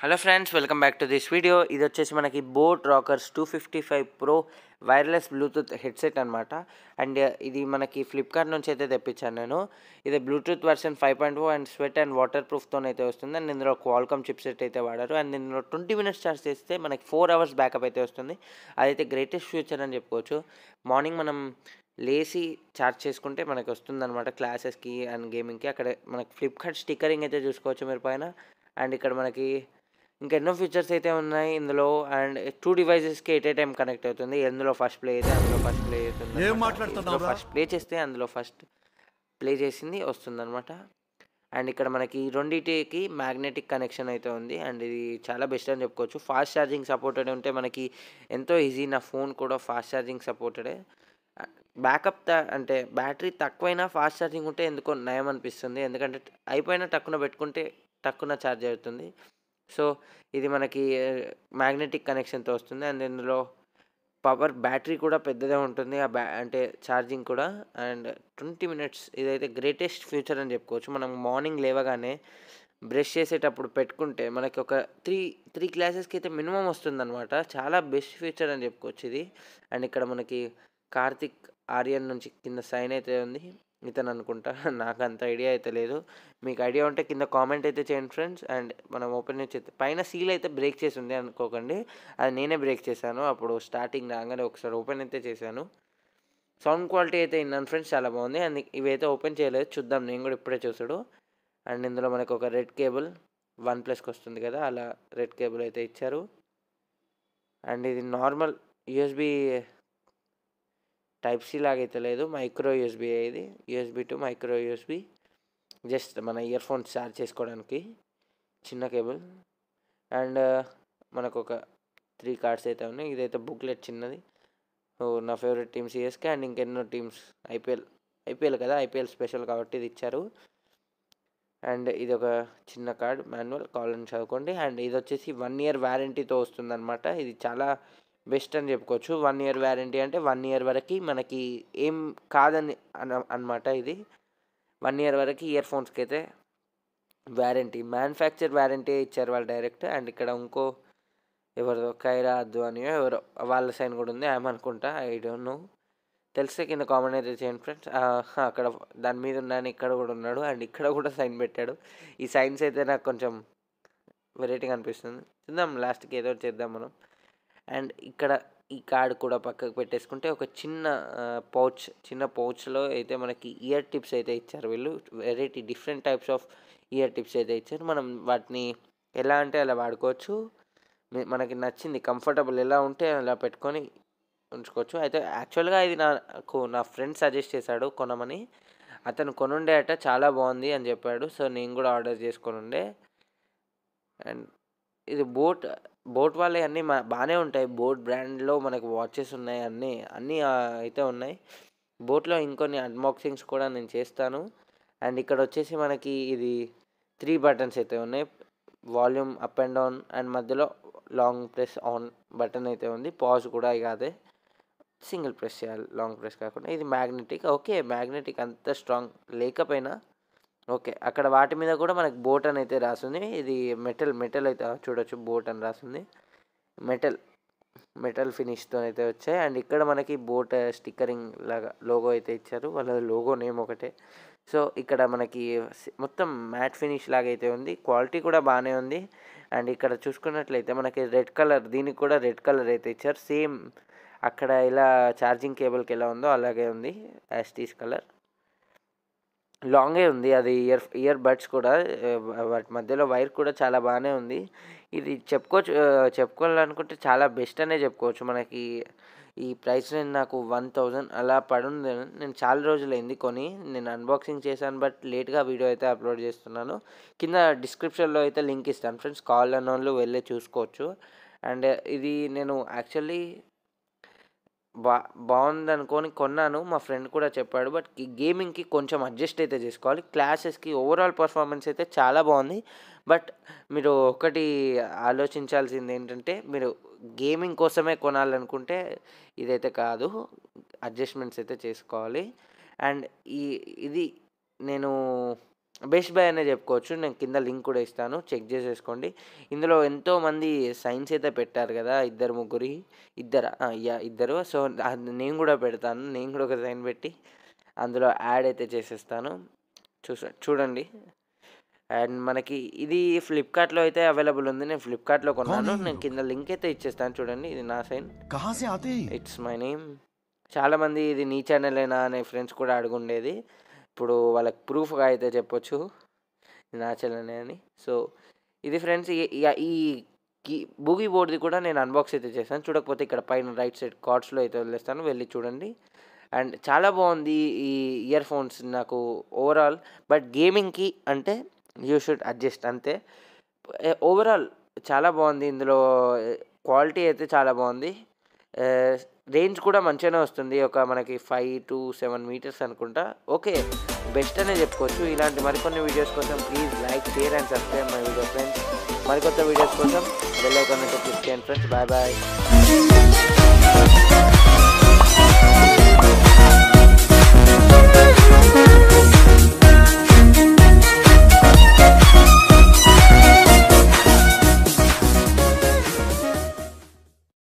hello friends welcome back to this video ఇది వచ్చేసి మనకి boat rockers two fifty five pro wireless Bluetooth headset అనమాట and ఇది మనకి ఫ్లిప్కార్ట్ నుంచి అయితే తెప్పించాను నేను ఇది Bluetooth version five point four and sweat and water ప్రూఫ్తో అయితే వస్తుంది అండ్ ఇందులో క్వాల్కమ్ చిప్సెట్ అయితే వాడారు అండ్ ఇందులో ట్వంటీ మినిట్స్ ఛార్జ్ చేస్తే మనకి ఫోర్ అవర్స్ బ్యాకప్ అయితే వస్తుంది అదైతే గ్రేటెస్ట్ ఫ్యూచర్ అని చెప్పుకోవచ్చు మార్నింగ్ మనం లేసి ఛార్జ్ చేసుకుంటే మనకి వస్తుందన్నమాట క్లాసెస్కి అండ్ గేమింగ్కి అక్కడ మనకి ఫ్లిప్కార్ట్ స్టిక్కరింగ్ అయితే చూసుకోవచ్చు మీరు పైన అండ్ ఇక్కడ మనకి ఇంకా ఎన్నో ఫీచర్స్ అయితే ఉన్నాయి ఇందులో అండ్ టూ డివైజెస్కి ఎట్ ఏ టైం కనెక్ట్ అవుతుంది ఎందులో ఫస్ట్ ప్లే అయితే అందులో ఫస్ట్ ప్లే అవుతుంది ఫస్ట్ ప్లే చేస్తే అందులో ఫస్ట్ ప్లే చేసింది వస్తుంది అనమాట అండ్ ఇక్కడ మనకి రెండింటికి మ్యాగ్నెటిక్ కనెక్షన్ అయితే ఉంది అండ్ ఇది చాలా బెస్ట్ అని చెప్పుకోవచ్చు ఫాస్ట్ ఛార్జింగ్ సపోర్టెడ్ ఉంటే మనకి ఎంతో ఈజీ నా ఫోన్ కూడా ఫాస్ట్ ఛార్జింగ్ సపోర్టెడే బ్యాకప్ అంటే బ్యాటరీ తక్కువైనా ఫాస్ట్ ఛార్జింగ్ ఉంటే ఎందుకో నయం అనిపిస్తుంది ఎందుకంటే అయిపోయినా టక్కున పెట్టుకుంటే టక్కున ఛార్జ్ అవుతుంది సో ఇది మనకి మ్యాగ్నెటిక్ కనెక్షన్తో వస్తుంది అండ్ ఇందులో పవర్ బ్యాటరీ కూడా పెద్దదే ఉంటుంది ఆ బ్యా అంటే ఛార్జింగ్ కూడా అండ్ ట్వంటీ మినిట్స్ ఇదైతే గ్రేటెస్ట్ ఫ్యూచర్ అని చెప్పుకోవచ్చు మనం మార్నింగ్ లేవగానే బ్రష్ చేసేటప్పుడు పెట్టుకుంటే మనకి ఒక త్రీ త్రీ క్లాసెస్కి అయితే మినిమం వస్తుందన్నమాట చాలా బెస్ట్ ఫ్యూచర్ అని చెప్పుకోవచ్చు ఇది అండ్ ఇక్కడ మనకి కార్తిక్ ఆర్యన్ నుంచి కింద సైన్ అయితే ఉంది ఇతను అనుకుంటా నాకు అంత ఐడియా అయితే లేదు మీకు ఐడియా ఉంటే కింద కామెంట్ అయితే చేయండి ఫ్రెండ్స్ అండ్ మనం ఓపెన్ చేస్తే పైన సీల్ అయితే బ్రేక్ చేసి ఉంది అనుకోకండి అది నేనే బ్రేక్ చేశాను అప్పుడు స్టార్టింగ్ రాగానే ఒకసారి ఓపెన్ అయితే చేశాను సౌండ్ క్వాలిటీ అయితే విన్నాను ఫ్రెండ్స్ చాలా బాగుంది అండ్ ఇవైతే ఓపెన్ చేయలేదు చూద్దాం నేను కూడా ఇప్పుడే చూసాడు అండ్ ఇందులో మనకు ఒక రెడ్ కేబుల్ వన్ ప్లస్కి వస్తుంది కదా అలా రెడ్ కేబుల్ అయితే ఇచ్చారు అండ్ ఇది నార్మల్ యూఎస్బి టైప్ సి లాగైతే లేదు మైక్రో యూఎస్బి ఇది USB to micro USB just మన ఇయర్ ఫోన్స్ ఛార్జ్ చేసుకోవడానికి చిన్న కేబుల్ అండ్ మనకు ఒక త్రీ కార్డ్స్ అయితే ఉన్నాయి ఇదైతే బుక్లెట్ చిన్నది నా ఫేవరెట్ టీమ్ సిఎస్కే అండ్ ఇంకెన్నో టీమ్స్ ఐపీఎల్ ఐపీఎల్ కదా ఐపీఎల్ స్పెషల్ కాబట్టి ఇది ఇచ్చారు అండ్ ఇది ఒక చిన్న కార్డ్ మాన్యువల్ కావాలని చదువుకోండి అండ్ ఇది వచ్చేసి వన్ ఇయర్ వ్యారంటీతో వస్తుందన్నమాట ఇది చాలా బెస్ట్ అని చెప్పుకోవచ్చు వన్ ఇయర్ వ్యారంటీ అంటే వన్ ఇయర్ వరకు మనకి ఏం కాదని అనమాట ఇది వన్ ఇయర్ వరకు ఇయర్ ఫోన్స్కి అయితే వ్యారంటీ మ్యానుఫ్యాక్చర్ వ్యారంటీ ఇచ్చారు వాళ్ళు డైరెక్ట్ అండ్ ఇక్కడ ఇంకో ఎవరిదో కైరా అనియో ఎవరో వాళ్ళ సైన్ కూడా ఉంది ఆమె అనుకుంటా ఐ డోంట్ నో తెలిస్తే కింద కామెంట్ అయితే చేయండి ఫ్రెండ్స్ అక్కడ దాని మీద ఉన్నాను ఇక్కడ కూడా ఉన్నాడు అండ్ ఇక్కడ కూడా సైన్ పెట్టాడు ఈ సైన్స్ అయితే నాకు కొంచెం వెరైటీగా అనిపిస్తుంది చూద్దాం లాస్ట్కి ఏదో చేద్దాం మనం అండ్ ఇక్కడ ఈ కార్డ్ కూడా పక్కకు పెట్టేసుకుంటే ఒక చిన్న పౌచ్ చిన్న పౌచ్లో అయితే మనకి ఇయర్ టిప్స్ అయితే ఇచ్చారు వీళ్ళు variety different types of ear tips అయితే ఇచ్చారు మనం వాటిని ఎలా అంటే అలా వాడుకోవచ్చు మనకి నచ్చింది కంఫర్టబుల్ ఎలా ఉంటే అలా పెట్టుకొని ఉంచుకోవచ్చు అయితే యాక్చువల్గా ఇది నాకు నా ఫ్రెండ్ సజెస్ట్ చేశాడు కొనమని అతను కొనుండే అట చాలా బాగుంది అని చెప్పాడు సో నేను కూడా ఆర్డర్ చేసుకొని ఉండే అండ్ ఇది బోట్ బోట్ వాళ్ళే అన్నీ మా బాగానే ఉంటాయి బోట్ బ్రాండ్లో మనకు వాచెస్ ఉన్నాయి అన్నీ అన్నీ అయితే ఉన్నాయి బోట్లో ఇంకొన్ని అన్బాక్సింగ్స్ కూడా నేను చేస్తాను అండ్ ఇక్కడ వచ్చేసి మనకి ఇది త్రీ బటన్స్ అయితే ఉన్నాయి volume up and down and మధ్యలో లాంగ్ ప్రెస్ ఆన్ బటన్ అయితే ఉంది పాజ్ కూడా ఇక అదే సింగిల్ ప్రెస్ చేయాలి లాంగ్ ప్రెస్ కాకుండా ఇది మ్యాగ్నెటిక్ ఓకే మ్యాగ్నెటిక్ అంత స్ట్రాంగ్ లేకపోయినా ఓకే అక్కడ వాటి మీద కూడా మనకి బోట్ అని అయితే రాసింది ఇది మెటల్ మెటల్ అయితే చూడొచ్చు బోట్ అని రాసింది మెటల్ మెటల్ ఫినిష్తో అయితే వచ్చాయి అండ్ ఇక్కడ మనకి బోట్ స్టిక్కరింగ్ లాగా లోగో అయితే ఇచ్చారు వాళ్ళ లోగో నేమ్ ఒకటే సో ఇక్కడ మనకి మొత్తం మ్యాట్ ఫినిష్ లాగా అయితే ఉంది క్వాలిటీ కూడా బాగానే ఉంది అండ్ ఇక్కడ చూసుకున్నట్లయితే మనకి రెడ్ కలర్ దీనికి కూడా రెడ్ కలర్ అయితే ఇచ్చారు సేమ్ అక్కడ ఇలా ఛార్జింగ్ కేబుల్కి ఎలా ఉందో అలాగే ఉంది యాస్టీస్ కలర్ లాంగే ఉంది అది ఇయర్ ఇయర్ బడ్స్ కూడా వాటి మధ్యలో వైర్ కూడా చాలా బాగానే ఉంది ఇది చెప్పుకోవచ్చు చెప్పుకోవాలనుకుంటే చాలా బెస్ట్ అనే చెప్పుకోవచ్చు మనకి ఈ ప్రైస్ నేను నాకు వన్ థౌజండ్ అలా పడుంది నేను చాలా రోజులైంది కొని నేను అన్బాక్సింగ్ చేశాను బట్ లేట్గా వీడియో అయితే అప్లోడ్ చేస్తున్నాను కింద డిస్క్రిప్షన్లో అయితే లింక్ ఇస్తాను ఫ్రెండ్స్ కాల్ అన్న వాళ్ళు వెళ్ళి చూసుకోవచ్చు అండ్ ఇది నేను యాక్చువల్లీ బా బాగుంది అనుకొని కొన్నాను మా ఫ్రెండ్ కూడా చెప్పాడు బట్ గేమింగ్కి కొంచెం అడ్జస్ట్ అయితే చేసుకోవాలి క్లాసెస్కి ఓవరాల్ పర్ఫార్మెన్స్ అయితే చాలా బాగుంది బట్ మీరు ఒకటి ఆలోచించాల్సింది ఏంటంటే మీరు గేమింగ్ కోసమే కొనాలనుకుంటే ఇదైతే కాదు అడ్జస్ట్మెంట్స్ అయితే చేసుకోవాలి అండ్ ఈ ఇది నేను బెస్ట్ బై అనే చెప్పుకోవచ్చు నేను కింద లింక్ కూడా ఇస్తాను చెక్ చేసేసుకోండి ఇందులో ఎంతోమంది సైన్స్ అయితే పెట్టారు కదా ఇద్దరు ముగ్గురి ఇద్దరు యా ఇద్దరు సో నేను కూడా పెడతాను నేను కూడా ఒక సైన్ పెట్టి అందులో యాడ్ అయితే చేసేస్తాను చూసా చూడండి అండ్ మనకి ఇది ఫ్లిప్కార్ట్లో అయితే అవైలబుల్ ఉంది నేను ఫ్లిప్కార్ట్లో కొన్నాను నేను కింద లింక్ అయితే ఇచ్చేస్తాను చూడండి ఇది నా సైన్ ఇట్స్ మై నేమ్ చాలామంది ఇది నీ ఛానల్ అయినా అనే ఫ్రెండ్స్ కూడా అడుగుండేది ఇప్పుడు వాళ్ళకి ప్రూఫ్గా అయితే చెప్పొచ్చు నా చెల్లెనే అని సో ఇది ఫ్రెండ్స్ ఈ ఈ బూగి బోర్డ్ది కూడా నేను అన్బాక్స్ అయితే చేస్తాను చూడకపోతే ఇక్కడ పైన రైట్ సైడ్ కార్డ్స్లో అయితే వదిలేస్తాను వెళ్ళి చూడండి అండ్ చాలా బాగుంది ఈ ఇయర్ ఫోన్స్ నాకు ఓవరాల్ బట్ గేమింగ్కి అంటే యూ షుడ్ అడ్జస్ట్ అంతే ఓవరాల్ eh, చాలా బాగుంది ఇందులో క్వాలిటీ eh, అయితే చాలా బాగుంది రేంజ్ కూడా మంచిగానే వస్తుంది ఒక మనకి ఫైవ్ టు సెవెన్ మీటర్స్ అనుకుంటా ఓకే బెస్ట్ అనే చెప్పుకోవచ్చు ఇలాంటి మరికొన్ని వీడియోస్ కోసం please like share and subscribe my video friends మరికొత్త వీడియోస్ కోసం bell icon friends bye bye